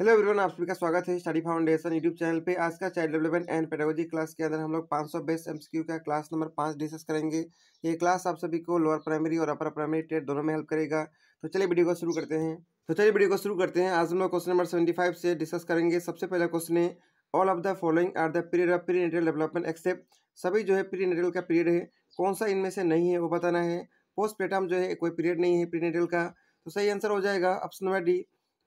hello everyone आप सभी का स्वागत है स्टडी फाउंडेशन यूट्यूब चैनल पे आज का child development and pedagogy class के अंदर हम लोग 500 सौ बेस्ट एमसीक्यू का क्लास नंबर पाँच डिस्कस करेंगे ये क्लास आप सभी को लोअर प्राइमरी और अपर प्राइमरी टेट दोनों में हेल्प करेगा तो चलिए वीडियो को शुरू करते हैं तो चलिए वीडियो को शुरू करते हैं आज हम लोग क्वेश्चन नंबर सेवेंटी से डिस्कस करेंगे सबसे पहला क्वेश्चन है all of the following are the period of prenatal development except सभी जो है प्री नेटल का पीरियड है कौन सा इनमें से नहीं है वो बताना है पोस्ट पेटम जो है कोई पीरियड नहीं है प्री नेटल का तो सही आंसर हो जाएगा ऑप्शन नंबर डी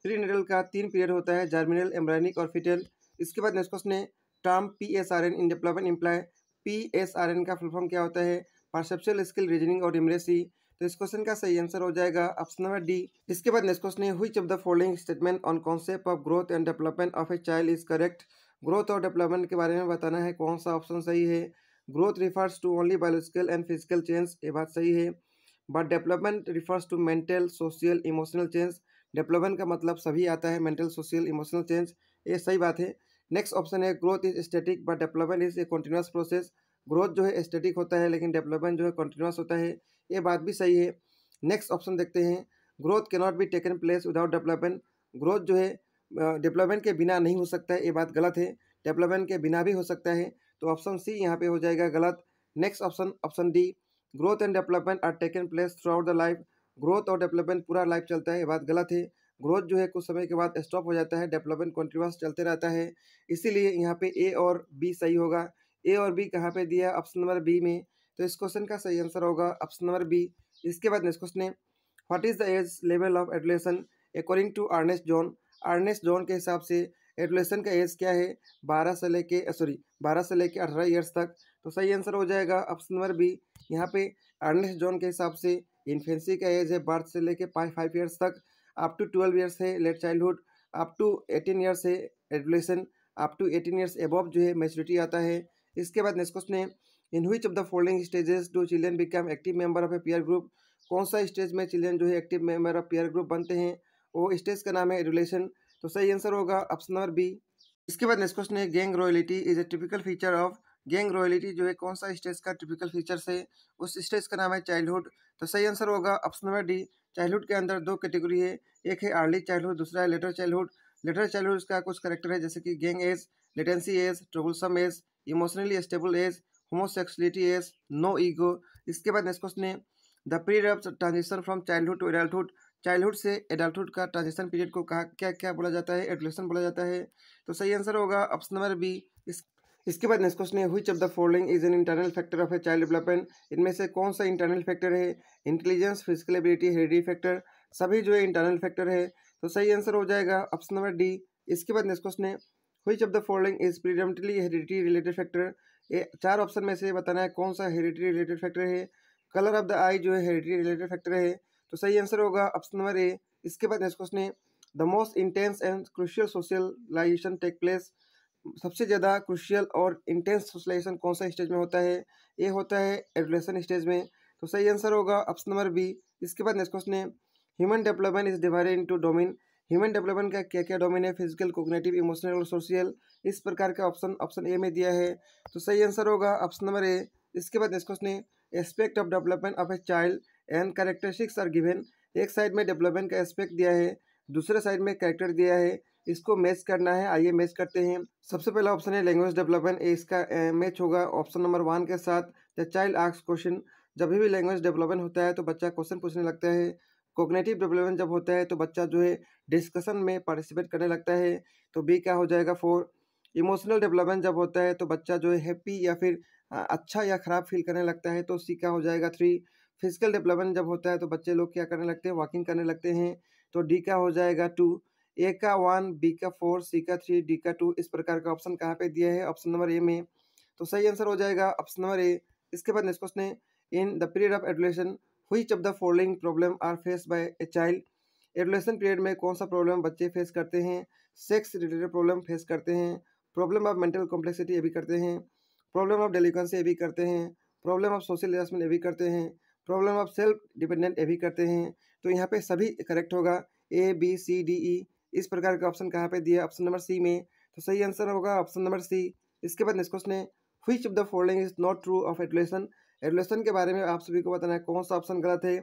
नेडल का तीन पीरियड होता है जर्मिनल एम्ब्रायनिक और फिटल इसके बाद नेक्स्ट क्वेश्चन है term P S R N in development imply P S R N का फुलफॉर्म क्या होता है परसेप्शल स्किल रीजनिंग और डिमरेसी तो इस क्वेश्चन का सही आंसर हो जाएगा ऑप्शन नंबर डी इसके बाद नेक्स्ट क्वेश्चन है which of the following statement on concept of growth and development of a child is correct growth और डेवलपमेंट के बारे में बताना है कौन सा ऑप्शन सही है growth refers to only biological and physical change ये बात सही है but development refers to mental social emotional change development का मतलब सभी आता है मेंटल सोशल इमोशनल चेंज ये सही बात है नेक्स्ट ऑप्शन है growth is static but development is a continuous process growth जो है स्टेटिक होता है लेकिन डेवलपमेंट जो है कंटिन्यूस होता है ये बात भी सही है नेक्स्ट ऑप्शन देखते हैं ग्रोथ के not be taken place without development growth जो है डेवलपमेंट के बिना नहीं हो सकता है ये बात गलत है डेवलपमेंट के बिना भी हो सकता है तो ऑप्शन सी यहाँ पे हो जाएगा गलत next option option D growth and development are taken place throughout the life growth और डेवलपमेंट पूरा लाइफ चलता है ये बात गलत है ग्रोथ जो है कुछ समय के बाद स्टॉप हो जाता है डेवलपमेंट कंटिन्यूस चलते रहता है इसीलिए यहाँ पे ए और बी सही होगा ए और बी कहाँ पे दिया है ऑप्शन नंबर बी में तो इस क्वेश्चन का सही आंसर होगा ऑप्शन नंबर बी इसके बाद नेक्स्ट क्वेश्चन है what is the age level of adolescence according to Ernest John Ernest John के हिसाब से एडोलेसन का एज क्या है बारह से लेके सॉरी बारह से लेके अठारह ईयर्स तक तो सही आंसर हो जाएगा ऑप्शन नंबर बी यहाँ पे अर्नेस्ट जॉन के हिसाब से इन्फेंसी का एज है बर्थ से लेके पाँच फाइव ईयर्स तक अप टू ट्वेल्व ईयर्स है late childhood up to eighteen years है adolescence up to eighteen years above जो है मेच्योरिटी आता है इसके बाद नेक्स्ट क्वेश्चन है in which of the following stages do children become active member of a peer group कौन सा स्टेज में चिल्ड्रेन जो है active member of peer group बनते हैं वो स्टेज का नाम है एडुलेशन तो सही आंसर होगा ऑप्शन नंबर बी इसके बाद नेक्स्ट क्वेश्चन है gang loyalty is a typical feature of gang loyalty जो है कौन सा स्टेज का टिपिकल फीचर्स है उस स्टेज का नाम है चाइल्डहुड तो सही आंसर होगा ऑप्शन नंबर डी चाइल्डहुड के अंदर दो कैटेगरी है एक है अर्ली चाइल्डहुड दूसरा है लेटर चाइल्डहुड लेटर चाइल्डहुड का कुछ करेक्टर है जैसे कि gang age latency age troublesome age emotionally stable age homosexuality age no ego इसके बाद नेक्स्ट क्वेश्चन है the period of transition from childhood to adulthood childhood से एडल्टहुड का ट्रांजिशन पीरियड को कहा क्या क्या बोला जाता है एडोलेशन बोला जाता है तो सही आंसर होगा ऑप्शन नंबर बी इस इसके बाद नेक्स्ट क्वेश्चन है which of the following is an internal factor of a child development इनमें से कौन सा इंटरनल फैक्टर है intelligence physical ability heredity factor सभी जो है इंटरनल फैक्टर है तो सही आंसर हो जाएगा ऑप्शन नंबर डी इसके बाद नेक्स्ट क्वेश्चन है which of the following is predominantly heredity related factor ये चार ऑप्शन में से बताना है कौन सा हेरिडिटी रिलेटेड फैक्टर है कलर ऑफ द आई जो है हेरिडिटी रिलेटेड फैक्टर है तो सही आंसर होगा ऑप्शन नंबर ए इसके बाद नेक्स्ट क्वेश्चन है the most intense and crucial socialisation take place सबसे ज़्यादा क्रुशियल और इंटेंस सोशलाइजेशन कौन सा स्टेज में होता है ये होता है एडोलेसन स्टेज में तो सही आंसर होगा ऑप्शन नंबर बी इसके बाद नेक्स्ट क्वेश्चन है human development is divided into domain human development का क्या क्या डोमेन है फिजिकल कोग्नेटिव इमोशनल और सोशल इस प्रकार का ऑप्शन ऑप्शन ए में दिया है तो सही आंसर होगा ऑप्शन नंबर ए इसके बाद नेक्स्ट क्वेश्चन है aspect of development of a child and characteristics are given एक साइड में डेवलपमेंट का एस्पेक्ट दिया है दूसरे साइड में कैरेक्टर दिया है इसको मैच करना है आइए मैच करते हैं सबसे पहला ऑप्शन है लैंग्वेज डेवलपमेंट इसका मैच होगा ऑप्शन नंबर वन के साथ द चाइल्ड आर्स क्वेश्चन जब भी लैंग्वेज डेवलपमेंट होता है तो बच्चा क्वेश्चन पूछने लगता है कोग्नेटिव डेवलपमेंट जब होता है तो बच्चा जो है डिस्कशन में पार्टिसिपेट करने लगता है तो बी क्या हो जाएगा फोर इमोशनल डेवलपमेंट जब होता है तो बच्चा जो है हैप्पी या फिर अच्छा या ख़राब फील करने लगता है तो सी क्या हो जाएगा थ्री फिजिकल डेवलपमेंट जब होता है तो बच्चे लोग क्या करने लगते हैं वॉकिंग करने लगते हैं तो डी क्या हो जाएगा टू ए का वन बी का फोर सी का थ्री डी का टू इस प्रकार का ऑप्शन कहाँ पे दिया है ऑप्शन नंबर ए में तो सही आंसर हो जाएगा ऑप्शन नंबर ए इसके बाद नेक्स्ट क्वेश्चन है in the period of adolescence which of the following problem are face by a child adolescence period में कौन सा प्रॉब्लम बच्चे फेस करते हैं सेक्स रिलेटेड प्रॉब्लम फेस करते हैं प्रॉब्लम ऑफ मेंटल कॉम्प्लेक्सिटी ये भी करते हैं प्रॉब्लम ऑफ डेलीकेंसी ये भी करते हैं प्रॉब्लम ऑफ सोशल एडजस्टमेंट ये भी करते हैं प्रॉब्लम ऑफ सेल्फ डिपेंडेंट ये भी करते हैं तो यहाँ पे सभी करेक्ट होगा A B C D E इस प्रकार के ऑप्शन कहाँ पे दिया ऑप्शन नंबर सी में तो सही आंसर होगा ऑप्शन नंबर सी इसके बाद नेक्स्ट क्वेश्चन है which of the following is not true of adolescence adolescence के बारे में आप सभी को बताना है कौन सा ऑप्शन गलत है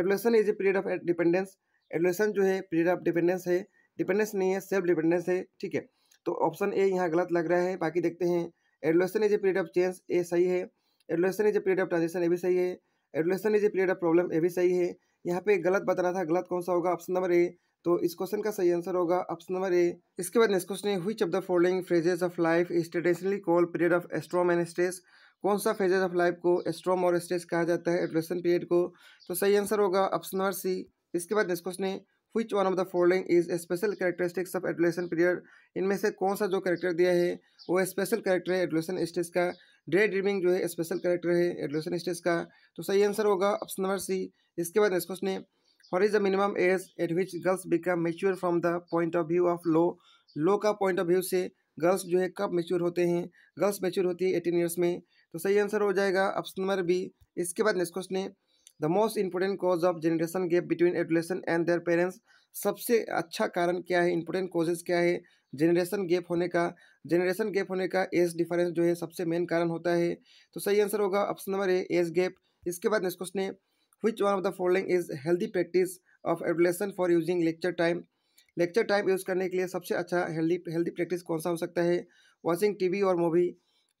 adolescence is a period of dependence adolescence जो है पीरियड ऑफ डिपेंडेंस है डिपेंडेंस नहीं है सेल्फ डिपेंडेंस है ठीक है तो ऑप्शन ए यहाँ गलत लग रहा है बाकी देखते हैं adolescence is a period of change A सही है adolescence is a period of transaction A भी सही है adolescence is a period of problem A भी सही है यहाँ पे गलत बताना था गलत कौन सा होगा ऑप्शन नंबर ए तो इस क्वेश्चन का सही आंसर होगा ऑप्शन नंबर ए इसके बाद नेक्स्ट क्वेश्चन है which of the following phases of life is traditionally call period of storm and stress कौन सा फेजेज ऑफ लाइफ को एस्ट्रोम और स्ट्रेस कहा जाता है एडोलेसन पीरियड को तो सही आंसर होगा ऑप्शन नंबर सी इसके बाद नेक्स्ट क्वेश्चन है which one of the following is special characteristics of adolescence period इनमें से कौन सा जो कैरेक्टर दिया है वो स्पेशल कैरेक्टर है एडोलेसन स्टेज का डे ड्रीमिंग जो है स्पेशल कैरेक्टर है एडोलेसन स्टेज का तो सही आंसर होगा ऑप्शन नंबर सी इसके बाद नेक्स्ट क्वेश्चन है for is the minimum age at which girls become mature from the point of view of law law का पॉइंट ऑफ व्यू से गर्ल्स जो है कब मेच्योर होते हैं गर्ल्स मेच्योर होती है एटीन ईयर्स में तो सही आंसर हो जाएगा ऑप्शन नंबर बी इसके बाद नेक्स्ट क्वेश्चन है the most important cause of generation gap between adolescence and their parents सबसे अच्छा कारण क्या है इंपॉर्टेंट कॉजेज क्या है जनरेशन गैप होने का जनरेशन गैप होने का एज डिफरेंस जो है सबसे मेन कारण होता है तो सही आंसर होगा option number A age gap इसके बाद नेक्स्ट क्वेश्चन है Which one of the following is healthy practice of adolescent for using lecture time lecture time use करने के लिए सबसे अच्छा हेल्दी हेल्दी प्रैक्टिस कौन सा हो सकता है वॉचिंग टीवी और movie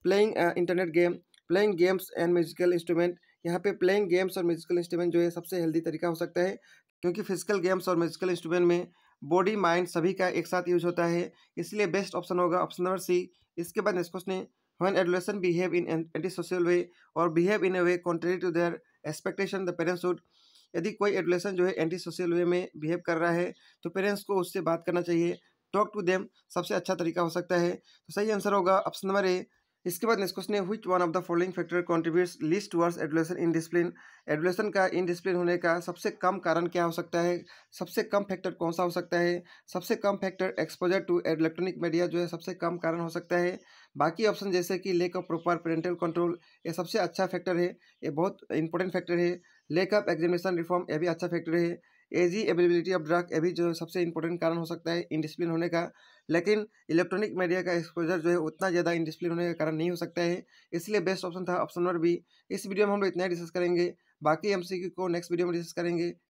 playing internet game playing games and musical instrument यहाँ पे प्लेइंग गेम्स और म्यूजिकल इंस्ट्रूमेंट जो है सबसे हेल्दी तरीका हो सकता है क्योंकि फिजिकल गेम्स और म्यूजिकल इंस्ट्रूमेंट में बॉडी माइंड सभी का एक साथ यूज होता है इसलिए बेस्ट ऑप्शन होगा ऑप्शन नंबर सी इसके बाद नेक्स्ट क्वेश्चन है one adolescent behave in anti social way और behave in A way contrary to their expectation the parents would यदि कोई एडोलेसन जो है एंटी सोशल वे में बिहेव कर रहा है तो पेरेंट्स को उससे बात करना चाहिए टॉक टू देम सबसे अच्छा तरीका हो सकता है तो सही आंसर होगा ऑप्शन नंबर ए इसके बाद नेक्स्ट क्वेश्चन है which one of the following factor contribute least towards adolescent indiscipline adolescent का इन डिसप्लिन होने का सबसे कम कारण क्या हो सकता है सबसे कम फैक्टर कौन सा हो सकता है सबसे कम factor exposure to electronic media जो है सबसे कम कारण हो सकता है बाकी ऑप्शन जैसे कि lack of proper parental control ये सबसे अच्छा फैक्टर है ये बहुत इंपॉर्टेंट फैक्टर है लेक ऑफ एग्जामिनेशन रिफॉर्म ये भी अच्छा फैक्टर है एजी अवेलेबिलिटी ऑफ ड्रग अभी जो सबसे इंपॉर्टेंट कारण हो सकता है इंडिसप्लिन होने का लेकिन इलेक्ट्रॉनिक मीडिया का एक्सपोजर जो है उतना ज़्यादा इंडिसप्लिन होने का कारण नहीं हो सकता है इसलिए बेस्ट ऑप्शन था ऑप्शन नंबर बी इस वीडियो में हम लोग इतना ही डिस्कस करेंगे बाकी एम को नेक्स्ट वीडियो में डिस्कस करेंगे